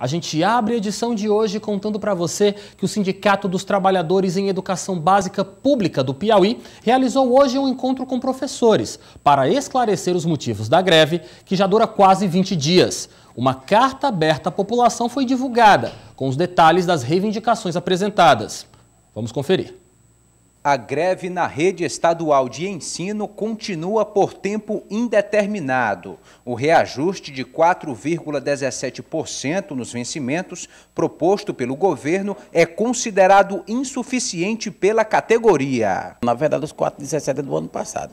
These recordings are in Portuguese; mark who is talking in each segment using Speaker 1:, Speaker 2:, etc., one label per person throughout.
Speaker 1: A gente abre a edição de hoje contando para você que o Sindicato dos Trabalhadores em Educação Básica Pública do Piauí realizou hoje um encontro com professores para esclarecer os motivos da greve, que já dura quase 20 dias. Uma carta aberta à população foi divulgada, com os detalhes das reivindicações apresentadas. Vamos conferir. A greve na rede estadual de ensino continua por tempo
Speaker 2: indeterminado. O reajuste de 4,17% nos vencimentos proposto pelo governo é considerado insuficiente
Speaker 3: pela categoria. Na verdade, os 4,17% é do ano passado.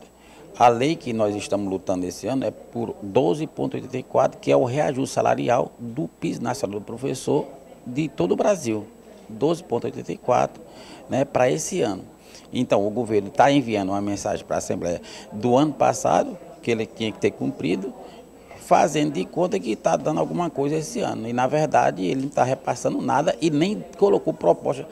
Speaker 3: A lei que nós estamos lutando esse ano é por 12,84%, que é o reajuste salarial do PIS Nacional do Professor de todo o Brasil. 12,84% né, para esse ano. Então, o governo está enviando uma mensagem para a Assembleia do ano passado, que ele tinha que ter cumprido, fazendo de conta que está dando alguma coisa esse ano. E, na verdade, ele não está repassando nada e nem colocou proposta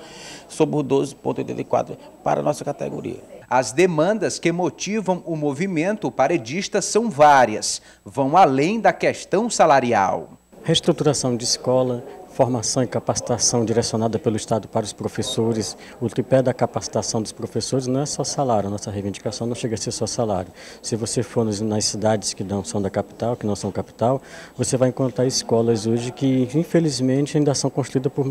Speaker 3: sobre o 12,84 para a nossa categoria. As demandas que motivam o movimento paredista
Speaker 2: são várias, vão além da questão salarial.
Speaker 4: Reestruturação de escola, formação e capacitação direcionada pelo Estado para os professores, o tripé da capacitação dos professores não é só salário, nossa reivindicação não chega a ser só salário. Se você for nas cidades que não são da capital, que não são capital, você vai encontrar escolas hoje que infelizmente ainda são construídas por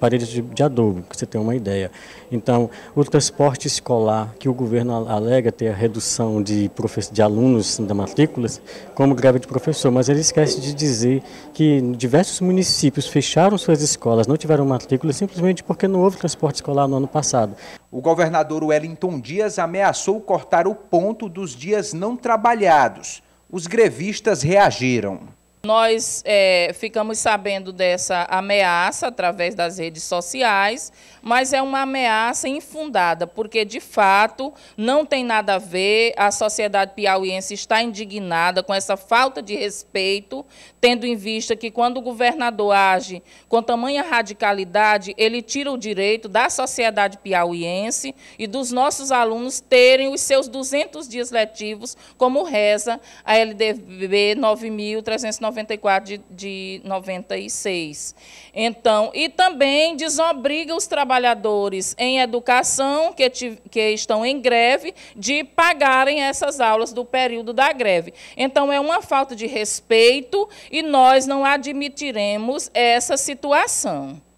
Speaker 4: paredes de adubo. que você tem uma ideia. Então, o transporte escolar que o governo alega ter a redução de, de alunos da matrículas como greve de professor, mas ele esquece de dizer que diversos municípios fecharam fecharam suas escolas, não tiveram matrícula, simplesmente porque não houve transporte escolar no ano passado. O
Speaker 2: governador Wellington Dias ameaçou cortar o ponto dos dias não trabalhados. Os grevistas reagiram.
Speaker 5: Nós é, ficamos sabendo dessa ameaça através das redes sociais, mas é uma ameaça infundada, porque de fato não tem nada a ver. A sociedade piauiense está indignada com essa falta de respeito, tendo em vista que quando o governador age com tamanha radicalidade, ele tira o direito da sociedade piauiense e dos nossos alunos terem os seus 200 dias letivos, como reza a LDB 9.390. 94 de, de 96. Então, e também desobriga os trabalhadores em educação que, que estão em greve de pagarem essas aulas do período da greve. Então, é uma falta de respeito e nós não admitiremos essa situação.